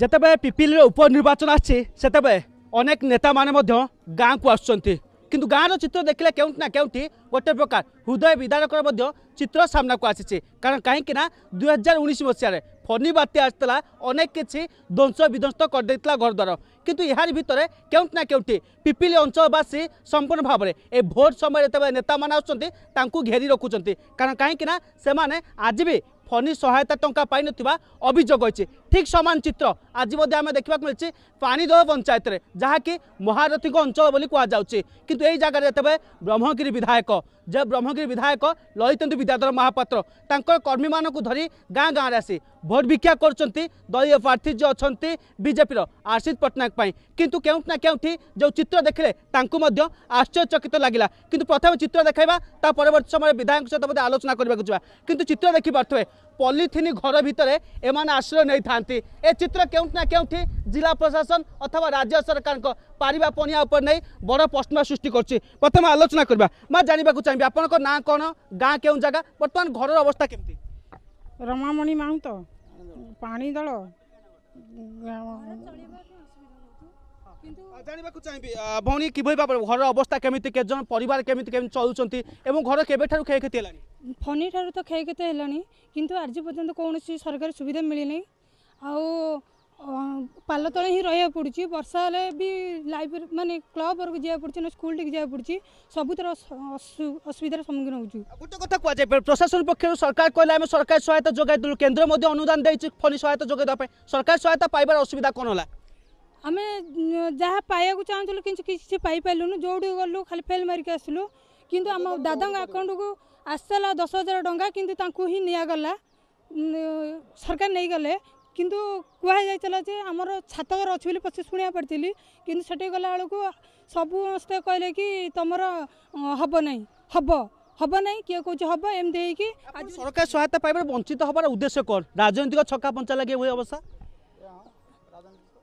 ଯେତେବେଳେ ପିପିଲିର ଉପନିର୍ବାଚନ ଆସିଛି ସେତେବେଳେ ଅନେକ ନେତାମାନେ ମଧ୍ୟ ଗାଁକୁ ଆସୁଛନ୍ତି କିନ୍ତୁ ଗାଁର ଚିତ୍ର ଦେଖିଲେ କେଉଁଠି ନା କେଉଁଠି ଗୋଟେ ପ୍ରକାର ହୃଦୟ ବିଦାରକର ମଧ୍ୟ ଚିତ୍ର ସାମ୍ନାକୁ ଆସିଛି କାରଣ କାହିଁକି ନା ଦୁଇ ହଜାର ଉଣେଇଶ ମସିହାରେ ଫନି ବାତ୍ୟା ଆସିଥିଲା ଅନେକ କିଛି ଧ୍ୱଂସ ବିଧ୍ୱଂସ୍ତ କରିଦେଇଥିଲା ଘରଦ୍ୱାର କିନ୍ତୁ ଏହାରି ଭିତରେ କେଉଁଠି ନା କେଉଁଠି ପିପିଲି ଅଞ୍ଚଳବାସୀ ସମ୍ପୂର୍ଣ୍ଣ ଭାବରେ ଏ ଭୋଟ୍ ସମୟରେ ଯେତେବେଳେ ନେତାମାନେ ଆସୁଛନ୍ତି ତାଙ୍କୁ ଘେରି ରଖୁଛନ୍ତି କାରଣ କାହିଁକି ନା ସେମାନେ ଆଜି ବି ଫନି ସହାୟତା ଟଙ୍କା ପାଇନଥିବା ଅଭିଯୋଗ ହୋଇଛି ঠিক সମାନ ଚିତ୍ର ଆଜି ମଧ୍ୟ ଆମେ ଦେଖିବାକୁ ମିଳିଛି ପାଣିଦୋଳ ପଞ୍ଚାୟତରେ ଯାହାକି ମହାରଥୀଙ୍କ ଅଞ୍ଚଳ ବୋଲି କୁହାଯାଉଛି କିନ୍ତୁ ଏହି ଜାଗାରେ ଯେତେବେଳେ ବ୍ରହ୍ମଗିରି ବିଧାୟକ ଯେ ବ୍ରହ୍ମଗିରି ବିଧାୟକ ଲଳିତେନ୍ଦୁ ବିଦ୍ୟାଧର ମହାପାତ୍ର ତାଙ୍କର କର୍ମୀମାନଙ୍କୁ ଧରି ଗାଁ ଗାଁରେ ଆସି ଭୋଟ ଭିକ୍ଷା କରୁଛନ୍ତି ଦଳୀୟ ପ୍ରାର୍ଥୀ ଯିଏ ଅଛନ୍ତି ବିଜେପିର ଆଶିଷ ପଟ୍ଟନାୟକ ପାଇଁ କିନ୍ତୁ କେଉଁଠି ନା କେଉଁଠି ଯେଉଁ ଚିତ୍ର ଦେଖିଲେ ତାଙ୍କୁ ମଧ୍ୟ ଆଶ୍ଚର୍ଯ୍ୟଚକିତ ଲାଗିଲା କିନ୍ତୁ ପ୍ରଥମେ ଚିତ୍ର ଦେଖାଇବା ତା ପରବର୍ତ୍ତୀ ସମୟରେ ବିଧାୟକଙ୍କ ସହିତ ମଧ୍ୟ ଆଲୋଚନା କରିବାକୁ ଯିବା କିନ୍ତୁ ଚିତ୍ର ଦେଖିପାରୁଥିବେ পলিথিন ঘর ভিতরে এমানে আশ্রয় নেই থাকে এ চিত্র কেউটি না কেউটি জেলা প্রশাসন অথবা রাজ্য সরকার পারিবা পনিয়া উপরে নেই বড় প্রশ্ন সৃষ্টি করছে প্রথমে আলোচনা করা মা জাঁয়া চাহিবি আপনার না কোণ গাঁ কেউ জায়গা বর্তমান ঘরের অবস্থা কেমতি রমামণি মাউন্ত পাণি দল জাঁয়া চাহিদি ভৌণী কিভাবে ভাবে ঘর অবস্থা কমিটি কেজন পরিবার কমিটি কেমি চলুচার এবং ঘর কেবেঠার ক্ষয়ক্ষতি হল ফনি ঠার তো ক্ষয়ক্ষতি হল কিন্তু আজ পর্যন্ত কৌশি সরকারি সুবিধা মিলিনি আও পাল তলে হি রহবা পড়ুছি বর্ষা হলে বি লাইব্রেরি মানে ক্লব ঘরক যাওয়া পড়ছে না স্কুল টিকে যাওয়া পড়ছে সবুথর অসুবিধার সম্মুখীন হচ্ছু গোটে কথা কুযাই প্রশাসন পক্ষ সরকার কহিলা আমি সরকারি সহায়তা যোগাই দেলু কেন্দ্র মধ্যে অনুদান দিয়েছি ফনি সহায়তা যোগাই দেওয়া সরকারি সহায়তা পাইবার অসুবিধা কোণ হলা आम जहाँ पाइबा चाहूल कि किसी पाइलुनु जोड़ी गलु खाली फेल मारिक आसलु कि दादा आकाउंट को आसला दस हजार टाँचा किंतु ही निगला सरकार नहीं गले किंतु कहला जे आमर छात घर अच्छी पचे शुणा पड़ी कितु से गला बेलू समस्त कहले कि तुमर हम ना हम हम ना किए কোচ হব এমতি হইকি সরকার সহায়তা পাইবার বঞ্চিত হবার উদ্দেশ্য কর রাজনৈতিক ছকা পঞ্চা লাগে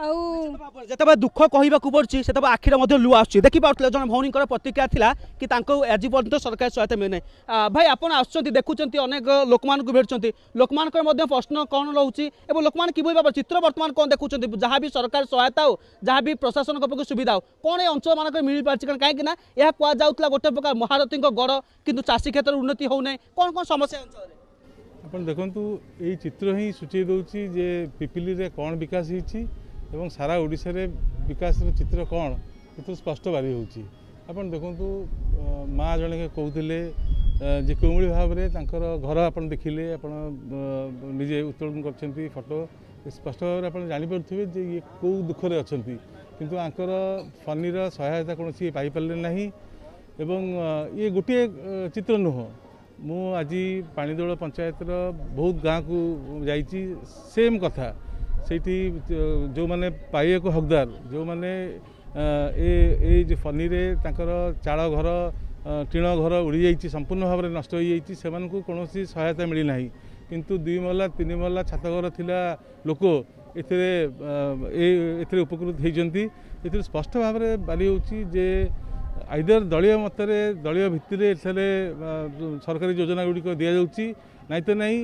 ଆଉ ଯେତେବେଳେ ଦୁଃଖ କହିବାକୁ ପଡ଼ୁଛି ସେତେବେଳେ ଆଖିରେ ମଧ୍ୟ ଲୁହ ଆସୁଛି ଦେଖିପାରୁଥିଲେ ଜଣେ ଭଉଣୀଙ୍କର ପ୍ରତିକ୍ରିୟା ଥିଲା କି ତାଙ୍କୁ ଆଜି ପର୍ଯ୍ୟନ୍ତ ସରକାରୀ ସହାୟତା ମିଳୁନାହିଁ ଭାଇ ଆପଣ ଆସୁଛନ୍ତି ଦେଖୁଛନ୍ତି ଅନେକ ଲୋକମାନଙ୍କୁ ଭେଟୁଛନ୍ତି ଲୋକମାନଙ୍କର ମଧ୍ୟ ପ୍ରଶ୍ନ କ'ଣ ରହୁଛି ଏବଂ ଲୋକମାନେ କିଭଳି ଭାବରେ ଚିତ୍ର ବର୍ତ୍ତମାନ କ'ଣ ଦେଖୁଛନ୍ତି ଯାହା ବି ସରକାର ସହାୟତା ହଉ ଯାହା ବି ପ୍ରଶାସନଙ୍କ ପକ୍ଷରୁ ସୁବିଧା ହଉ କ'ଣ ଏ ଅଞ୍ଚଳମାନଙ୍କରେ ମିଳିପାରୁଛି କାରଣ କାହିଁକି ନା ଏହା କୁହାଯାଉଥିଲା ଗୋଟେ ପ୍ରକାର ମହାରଥୀଙ୍କ ଗଡ଼ କିନ୍ତୁ ଚାଷୀ କ୍ଷେତ୍ରରେ ଉନ୍ନତି ହେଉନାହିଁ କ'ଣ କ'ଣ ସମସ୍ୟା ଅଞ୍ଚଳରେ ଆପଣ ଦେଖନ୍ତୁ ଏଇ ଚିତ୍ର ହିଁ ସୂଚାଇ ଦେଉଛି ଯେ ପିପିଲିରେ କ'ଣ ବିକାଶ ହେଇଛି এবং ସାରା ଓଡ଼ିଶାରେ ବିକାଶର ଚିତ୍ର କ'ଣ ଏଥିରୁ ସ୍ପଷ୍ଟ ବାରି ହେଉଛି ଆପଣ ଦେଖନ୍ତୁ ମା ଜଣେ କହୁଥିଲେ ଯେ କେଉଁଭଳି ଭାବରେ ତାଙ୍କର ଘର ଆପଣ ଦେଖିଲେ ଆପଣ ନିଜେ ଉତ୍ତୋଳନ କରିଛନ୍ତି ଫଟୋ ସ୍ପଷ୍ଟ ଭାବରେ ଆପଣ ଜାଣିପାରୁଥିବେ ଯେ ଇଏ କେଉଁ ଦୁଃଖରେ ଅଛନ୍ତି କିନ୍ତୁ ଆଙ୍କର ଫନିର ସହାୟତା କୌଣସି ପାଇପାରିଲେ ନାହିଁ ଏବଂ ଇଏ ଗୋଟିଏ ଚିତ୍ର ନୁହଁ ମୁଁ ଆଜି ପାଣିଦୋଳ ପଞ୍ଚାୟତର ବହୁତ ଗାଁକୁ ଯାଇଛି ସେମ୍ କଥା ସେଇଠି ଯେଉଁମାନେ ପାଇବାକୁ ହକଦାର ଯେଉଁମାନେ ଏ ଏଇ ଯେଉଁ ଫନିରେ ତାଙ୍କର ଚାଳ ଘର ଟିଣ ଘର ଉଡ଼ିଯାଇଛି ସମ୍ପୂର୍ଣ୍ଣ ଭାବରେ ନଷ୍ଟ ହୋଇଯାଇଛି ସେମାନଙ୍କୁ କୌଣସି ସହାୟତା ମିଳିନାହିଁ କିନ୍ତୁ ଦୁଇ ମହଲା ତିନି ମହଲା ଛାତ ଘର ଥିଲା ଲୋକ ଏଥିରେ ଏଥିରେ ଉପକୃତ ହୋଇଛନ୍ତି ଏଥିରୁ ସ୍ପଷ୍ଟ ଭାବରେ ବାରି ହେଉଛି ଯେ ଆଇଦର ଦଳୀୟ ମତରେ ଦଳୀୟ ଭିତ୍ତିରେ ଏଠାରେ ସରକାରୀ ଯୋଜନା ଗୁଡ଼ିକ ଦିଆଯାଉଛି ନାହିଁ ତ ନାହିଁ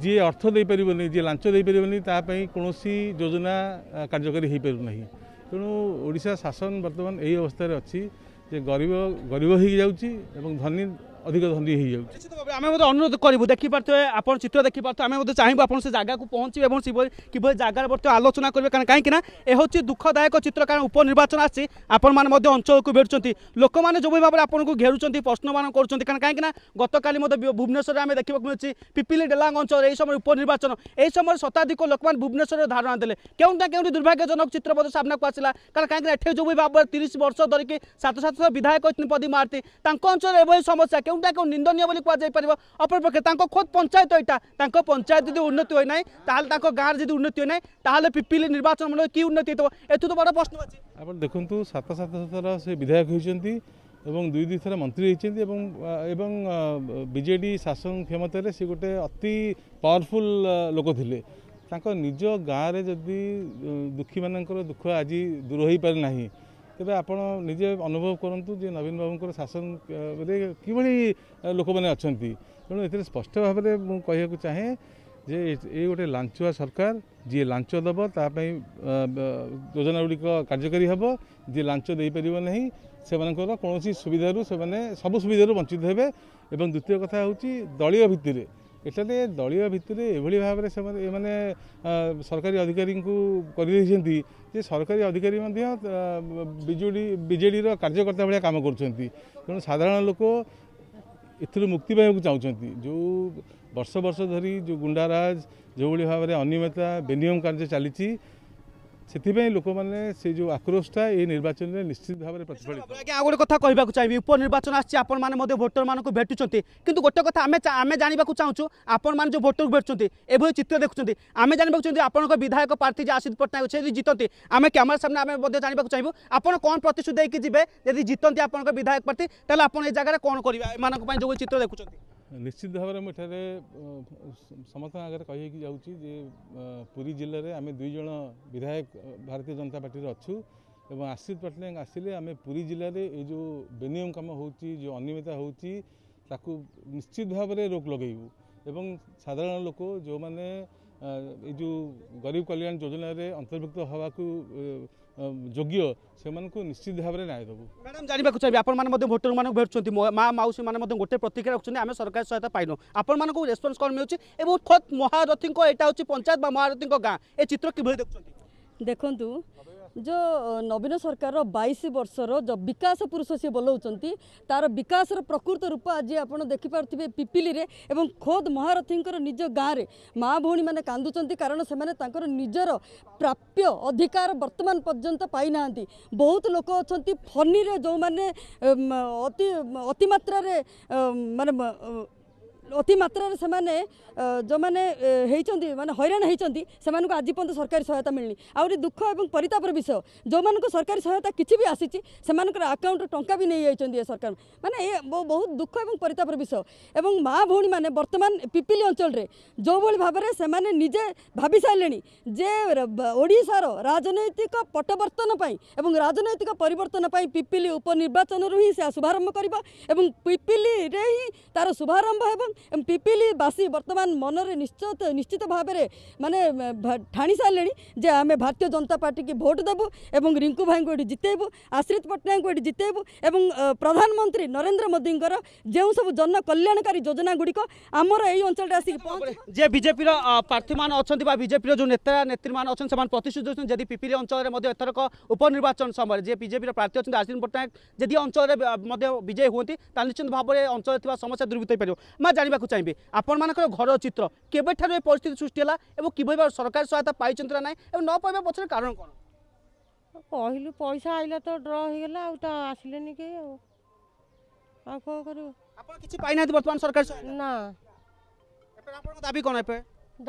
ଯିଏ ଅର୍ଥ ଦେଇପାରିବନି ଯିଏ ଲାଞ୍ଚ ଦେଇପାରିବନି ତା ପାଇଁ କୌଣସି ଯୋଜନା କାର୍ଯ୍ୟକାରୀ ହୋଇପାରୁନାହିଁ ତେଣୁ ଓଡ଼ିଶା ଶାସନ ବର୍ତ୍ତମାନ ଏହି ଅବସ୍ଥାରେ ଅଛି ଯେ ଗରିବ ଗରିବ ହୋଇକି ଯାଉଛି ଏବଂ ଧନୀ ଅଧିକ ଧନ୍ଦୀ ହୋଇଯାଉଛି ନିଶ୍ଚିତ ଭାବେ ଆମେ ମଧ୍ୟ ଅନୁରୋଧ କରିବୁ ଦେଖିପାରୁଥିବେ ଆପଣ ଚିତ୍ର ଦେଖିପାରୁଥିବେ ଆମେ ମଧ୍ୟ ଚାହିଁବୁ ଆପଣ ସେ ଜାଗାକୁ ପହଞ୍ଚିବେ ଏବଂ କିଭଳି ଜାଗାରେ ବର୍ତ୍ତମାନ ଆଲୋଚନା କରିବେ କାରଣ କାହିଁକିନା ଏ ହେଉଛି ଦୁଃଖଦାୟକ ଚିତ୍ର କାରଣ ଉପନିର୍ବାଚନ ଆସିଛି ଆପଣମାନେ ମଧ୍ୟ ଅଞ୍ଚଳକୁ ଭେଟୁଛନ୍ତି ଲୋକମାନେ ଯେଉଁଭଳି ଭାବରେ ଆପଣଙ୍କୁ ଘେରୁଛନ୍ତି ପ୍ରଶ୍ନମାନ କରୁଛନ୍ତି କାରଣ କାହିଁକିନା ଗତକାଲି ମଧ୍ୟ ଭୁବନେଶ୍ୱରରେ ଆମେ ଦେଖିବାକୁ ମିଳୁଛି ପିପିଲି ଡେଲାଙ୍ଗ ଅଞ୍ଚଳରେ ଏହି ସମୟରେ ଉପନିର୍ବାଚନ ଏହି ସମୟରେ ଶତାଧିକ ଲୋକମାନେ ଭୁବନେଶ୍ୱରରେ ଧାରଣା ଦେଲେ କେଉଁଟା କେଉଁଠି ଦୁର୍ଭାଗ୍ୟଜନକ ଚିତ୍ର ମଧ୍ୟ ସାମ୍ନାକୁ ଆସିଲା କାରଣ କାହିଁକିନା ଏଠି ଯେଉଁଭଳି ଭାବରେ ତିରିଶ ବର୍ଷ ଧରିକି ସାତ ସାତ ବିଧାୟକ ପଦି ମାରିଛି ତାଙ୍କ ଅଞ୍ଚଳରେ ଏଭଳି ସମସ୍ୟା কেউটা কেউ নিন্দনীয় বলে কুযাইপার অপরপক্ষে তাঁর খোদ পঞ্চায়েত এটা তাঁর পঞ্চায়েত যদি উন্নতি হয় না তাহলে তাঁর গাঁর যদি উন্নতি হয় না তাহলে পিপিলি নির্বাচন মূলক কি উন্নতি হইব এত তো বড় প্রশ্ন আছে আপনার দেখুন সাত সাত থর সে বিধায়ক হয়েছেন এবং দুই দুই থর মন্ত্রী হয়েছেন এবং এবং বিজেডি শাসন ক্ষমতায় সে গোটে অতি পাওয়ারফুল লোক লে তাঁর নিজ গাঁরে যদি দুঃখী মানুষ দুঃখ আজ দূর হয়ে পারে না ତେବେ ଆପଣ ନିଜେ ଅନୁଭବ କରନ୍ତୁ ଯେ ନବୀନ ବାବୁଙ୍କର ଶାସନରେ କିଭଳି ଲୋକମାନେ ଅଛନ୍ତି ତେଣୁ ଏଥିରେ ସ୍ପଷ୍ଟ ଭାବରେ ମୁଁ କହିବାକୁ ଚାହେଁ ଯେ ଏ ଗୋଟେ ଲାଞ୍ଚୁଆ ସରକାର ଯିଏ ଲାଞ୍ଚ ଦେବ ତା ପାଇଁ ଯୋଜନା ଗୁଡ଼ିକ କାର୍ଯ୍ୟକାରୀ ହେବ ଯିଏ ଲାଞ୍ଚ ଦେଇପାରିବ ନାହିଁ ସେମାନଙ୍କର କୌଣସି ସୁବିଧାରୁ ସେମାନେ ସବୁ ସୁବିଧାରୁ ବଞ୍ଚିତ ହେବେ ଏବଂ ଦ୍ୱିତୀୟ କଥା ହେଉଛି ଦଳୀୟ ଭିତ୍ତିରେ ଏଠାରେ ଦଳୀୟ ଭିତରେ ଏଭଳି ଭାବରେ ସେମାନେ ଏମାନେ ସରକାରୀ ଅଧିକାରୀଙ୍କୁ କରିଦେଇଛନ୍ତି ଯେ ସରକାରୀ ଅଧିକାରୀ ମଧ୍ୟ ବିଜେଡ଼ି ବିଜେଡ଼ିର କାର୍ଯ୍ୟକର୍ତ୍ତା ଭଳିଆ କାମ କରୁଛନ୍ତି ତେଣୁ ସାଧାରଣ ଲୋକ ଏଥିରୁ ମୁକ୍ତି ପାଇବାକୁ ଚାହୁଁଛନ୍ତି ଯେଉଁ ବର୍ଷ ବର୍ଷ ଧରି ଯେଉଁ ଗୁଣ୍ଡାରାଜ ଯେଉଁଭଳି ଭାବରେ ଅନିୟମିତତା ବେନିୟମ କାର୍ଯ୍ୟ ଚାଲିଛି ସେଥିପାଇଁ ଲୋକମାନେ ସେ ଯେଉଁ ଆକ୍ରୋଶଟା ଏ ନିର୍ବାଚନରେ ନିଶ୍ଚିତ ଭାବରେ ପ୍ରତିଫଳିତ ଆଜ୍ଞା ଆଉ ଗୋଟେ କଥା କହିବାକୁ ଚାହିଁବି ଉପନିର୍ବାଚନ ଆସିଛି ଆପଣମାନେ ମଧ୍ୟ ଭୋଟରମାନଙ୍କୁ ଭେଟୁଛନ୍ତି କିନ୍ତୁ ଗୋଟେ କଥା ଆମେ ଆମେ ଜାଣିବାକୁ ଚାହୁଁଛୁ ଆପଣମାନେ ଯେଉଁ ଭୋଟରକୁ ଭେଟୁଛନ୍ତି ଏଭଳି ଚିତ୍ର ଦେଖୁଛନ୍ତି ଆମେ ଜାଣିବାକୁ ଚାହୁଁଛୁ ଆପଣଙ୍କ ବିଧାୟକ ପ୍ରାର୍ଥୀ ଯେ ଆସିଦ ପଟ୍ଟନାୟକ ସେ ଯଦି ଜିତନ୍ତି ଆମେ କ୍ୟାମେରା ସାମ୍ନା ଆମେ ମଧ୍ୟ ଜାଣିବାକୁ ଚାହିଁବୁ ଆପଣ କ'ଣ ପ୍ରତିଶ୍ରୁତି ଦେଇକି ଯିବେ ଯଦି ଜିତନ୍ତି ଆପଣଙ୍କ ବିଧାୟକ ପ୍ରାର୍ଥୀ ତାହେଲେ ଆପଣ ଏ ଜାଗାରେ କ'ଣ କରିବେ ଏମାନଙ୍କ ପାଇଁ ଯେଉଁ ଚିତ୍ର ଦେଖୁଛନ୍ତି ନିଶ୍ଚିତ ଭାବରେ ମୁଁ ଏଠାରେ ସମସ୍ତଙ୍କ ଆଗରେ କହିହେଇକି ଯାଉଛି ଯେ ପୁରୀ ଜିଲ୍ଲାରେ ଆମେ ଦୁଇ ଜଣ ବିଧାୟକ ଭାରତୀୟ ଜନତା ପାର୍ଟିରେ ଅଛୁ ଏବଂ ଆଶିତ ପଟ୍ଟନାୟକ ଆସିଲେ ଆମେ ପୁରୀ ଜିଲ୍ଲାରେ ଏ ଯେଉଁ ବେନିୟମ କାମ ହେଉଛି ଯେଉଁ ଅନିୟମିତତା ହେଉଛି ତାକୁ ନିଶ୍ଚିତ ଭାବରେ ରୋକ ଲଗାଇବୁ ଏବଂ ସାଧାରଣ ଲୋକ ଯେଉଁମାନେ ଏ ଯେଉଁ ଗରିବ କଲ୍ୟାଣ ଯୋଜନାରେ ଅନ୍ତର୍ଭୁକ୍ତ ହେବାକୁ যোগ্য সেমানকু নিশ্চিত ভাবে ন্যায় দেবু ম্যাডাম জানিবাকু চাইবে আপনার মানে ভোটর মানুষ ভেটুচ্ছেন মা মাউসী মানে মধ্যে গোটে প্রতিক্রিয়া রাখছেন আমি সরকার সহায়তা পাইনু আপনার রেসপন্স কম মিলছে এবং বহুত খত মহারথীঙ্ক এটা হচ্ছে পঞ্চায়েত বা মহারথী গাঁ এ চিত্র কিভাবে দেখুন দেখুন जो नवीन सरकार बइस वर्ष र विकास पुरुष सि बोलाउँछ तार विकास र प्रकृत रूप आज आउँछ देखि पारे पिपिलिएर ए खोद महारथीको निज गाँडे मान्दुन्छ कनसि तर निजर प्राप्य अधिकार बर्तमान पर्यन्त पाना बहुत लोक अहिले फनी रे जो अति अतिमत्रा मलाई অতিমাত্রার সে যে হয়েছেন মানে হইরাণ হয়েছেন সে আজ পর্যন্ত সরকারি সহায়তা মিলনি আহরি দুঃখ এবং পরিতাপর বিষয় যে সরকারি সহায়তা কিছু বি আসিছি সে আকাউন্ট টঙ্কা বি নিয়ে যাইছেন এ সরকার মানে এ বহু দুঃখ এবং পরিতাপর বিষয় এবং মা ভৌণী মানে বর্তমান পিপিলি অঞ্চলের যেভাবে ভাবে সে নিজে ভাবি সারে যে ওড়শার রাজনৈতিক পটবর্তন এবং রাজনৈতিক পরিবর্তন পিপিলি উপনির্বাচন হি সে শুভারম্ভ করব এবং পিপিলিরে হি তার শুভারম্ভ এবং ପିପିଲିବାସୀ ବର୍ତ୍ତମାନ ମନରେ ନିଶ୍ଚିତ ନିଶ୍ଚିତ ଭାବରେ ମାନେ ଠାଣି ସାରିଲେଣି ଯେ ଆମେ ଭାରତୀୟ ଜନତା ପାର୍ଟିକି ଭୋଟ୍ ଦେବୁ ଏବଂ ରିଙ୍କୁ ଭାଇଙ୍କୁ ଏଠି ଜିତେଇବୁ ଆଶ୍ରିତ ପଟ୍ଟନାୟକଙ୍କୁ ଏଠି ଜିତେଇବୁ ଏବଂ ପ୍ରଧାନମନ୍ତ୍ରୀ ନରେନ୍ଦ୍ର ମୋଦିଙ୍କର ଯେଉଁ ସବୁ ଜନକଲ୍ୟାଣକାରୀ ଯୋଜନା ଗୁଡ଼ିକ ଆମର ଏଇ ଅଞ୍ଚଳରେ ଆସିକି ଯେ ବିଜେପିର ପ୍ରାର୍ଥୀମାନେ ଅଛନ୍ତି ବା ବିଜେପିର ଯେଉଁ ନେତା ନେତ୍ରୀମାନେ ଅଛନ୍ତି ସେମାନେ ପ୍ରତିଶ୍ରୁତି ଦେଉଛନ୍ତି ଯଦି ପିପିଲି ଅଞ୍ଚଳରେ ମଧ୍ୟ ଏଥରକ ଉପନିର୍ବାଚନ ସମୟରେ ଯିଏ ବିଜେପିର ପ୍ରାର୍ଥୀ ଅଛନ୍ତି ଆଶ୍ରିତ ପଟ୍ଟନାୟକ ଯଦି ଅଞ୍ଚଳରେ ମଧ୍ୟ ବିଜୟୀ ହୁଅନ୍ତି ତାହେଲେ ନିଶ୍ଚିତ ଭାବରେ ଅଞ୍ଚଳରେ ଥିବା ସମସ୍ୟା ଦୂରୀଭୂତ ହୋଇପାରିବ ମା ଜାଣିବା জাঁয়া চাইবে আপনার ঘর চিত্র কেবেঠার এ পরিস্থিতি সৃষ্টি হল এবং কিভাবে সরকারি সহায়তা পাইছেন না নাই এবং ন পাইবা পছরে কারণ কোণ কহিলু পয়সা আইলা তো ড্র হয়েগলা আউ তা আসলেনি কে আউ ଆଉ କ'ଣ କରିବ ଆପଣ କିଛି ପାଇନାହାନ୍ତି ବର୍ତ୍ତମାନ ସରକାର ନା ଏବେ ଆପଣଙ୍କ ଦାବି କ'ଣ ଏବେ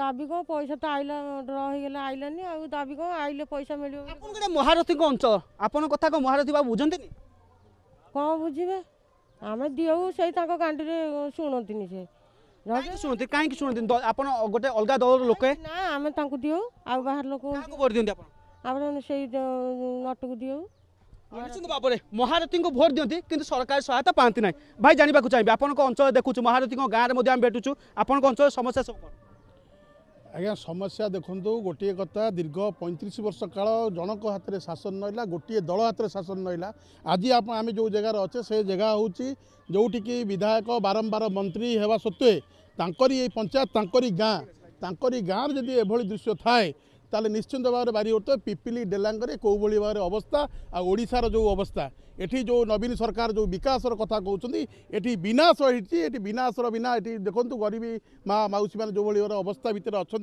ଦାବି କ'ଣ ପଇସା ତ ଆଇଲା ଡ୍ର ହେଇଗଲା ଆଇଲାନି ଆଉ ଦାବି କ'ଣ ଆଇଲେ ପଇସା ମିଳିବ ଆପଣ ଗୋଟେ ମହାରଥୀଙ୍କ ଅଞ୍ଚଳ ଆପଣଙ୍କ କଥା କ'ଣ ମହାରଥୀ ବାବୁ ବୁଝନ୍ତିନି କ'ଣ ବୁଝିବେ ଆମେ ଦେଉ ସେଇ ତାଙ୍କ କାଣ୍ଡିରେ ଶୁଣନ୍ତିନି ସେ ରାଜା ଶୁଣନ୍ତି କାହିଁକି ଶୁଣନ୍ତି ଆପଣ ଗୋଟେ ଅଲଗା ଦଳର ଲୋକେ ନା ଆମେ ତାଙ୍କୁ ଦିଅଉ ଆଉ ବାହାର ଲୋକ ଭୋଟ ଦିଅନ୍ତି ଆପଣ ଆପଣ ସେଇ ନଟକୁ ଦିଅଉ ନିଶ୍ଚିନ୍ତ ଭାବରେ ମହାରଥୀଙ୍କୁ ଭୋଟ ଦିଅନ୍ତି କିନ୍ତୁ ସରକାରୀ ସହାୟତା ପାଆନ୍ତି ନାହିଁ ଭାଇ ଜାଣିବାକୁ ଚାହିଁବି ଆପଣଙ୍କ ଅଞ୍ଚଳ ଦେଖୁଛୁ ମହାରଥୀଙ୍କ ଗାଁରେ ମଧ୍ୟ ଆମେ ଭେଟୁଛୁ ଆପଣଙ୍କ ଅଞ୍ଚଳର ସମସ୍ୟା ସବୁ କ'ଣ ଆଜ୍ଞା ସମସ୍ୟା ଦେଖନ୍ତୁ ଗୋଟିଏ କଥା ଦୀର୍ଘ ପଇଁତିରିଶ ବର୍ଷ କାଳ ଜଣଙ୍କ ହାତରେ ଶାସନ ନହେଲା ଗୋଟିଏ ଦଳ ହାତରେ ଶାସନ ନହେଲା ଆଜି ଆପଣ ଆମେ ଯେଉଁ ଜାଗାରେ ଅଛେ ସେ ଜାଗା ହେଉଛି ଯେଉଁଠିକି ବିଧାୟକ ବାରମ୍ବାର ମନ୍ତ୍ରୀ ହେବା ସତ୍ତ୍ୱେ ତାଙ୍କରି ଏଇ ପଞ୍ଚାୟତ ତାଙ୍କରି ଗାଁ ତାଙ୍କରି ଗାଁରେ ଯଦି ଏଭଳି ଦୃଶ୍ୟ ଥାଏ ତାହେଲେ ନିଶ୍ଚିନ୍ତ ଭାବରେ ବାରି ହେଉଥିବ ପିପିଲି ଡେଲାଙ୍ଗରେ କେଉଁଭଳି ଭାବରେ ଅବସ୍ଥା ଆଉ ଓଡ଼ିଶାର ଯେଉଁ ଅବସ୍ଥା এটি যে নবীন সরকার যে বিকাশর কথা কৌন এটি বিনাশ হয়েছে এটি বিনাশর বিনা এটি দেখুন গরিবী মা মাউসী মানে যেভাবে অবস্থা ভিতরে অনেক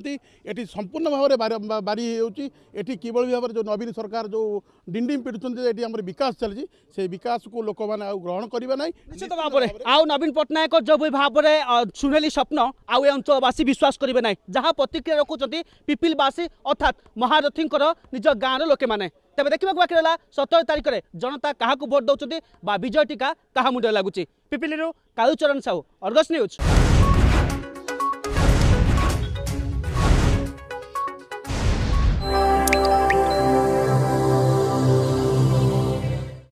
এটি সম্পূর্ণ ভাবে বারি হচ্ছে এটি কিভাবে ভাবে যে নবীন সরকার যে ডিম পিটুচ্ছেন যে এটি আমার বিকাশ চালছে সেই বিকাশকু লোক মানে আউ গ্রহণ করবে না নিশ্চিত ভাবে আউ নবীন পট্টনাক যেভাবে ভাবে সুনেলি স্বপ্ন আউ এ অঞ্চলবাসী বিশ্বাস করবে না যা প্রতিক্রিয়া রাখুম পিপিলবাসী অর্থাৎ মহারথীঙ্কর নিজ গাঁর লোকে মানে তবে দেখা বাকি রা সতের তারিখে জনতা কাহকু ভোট দৌঁচ বা বিজয় টিকা কাহ মুন্ডে লাগুচি পিপিলি কালুচরণ সাহু অর্গস নিউজ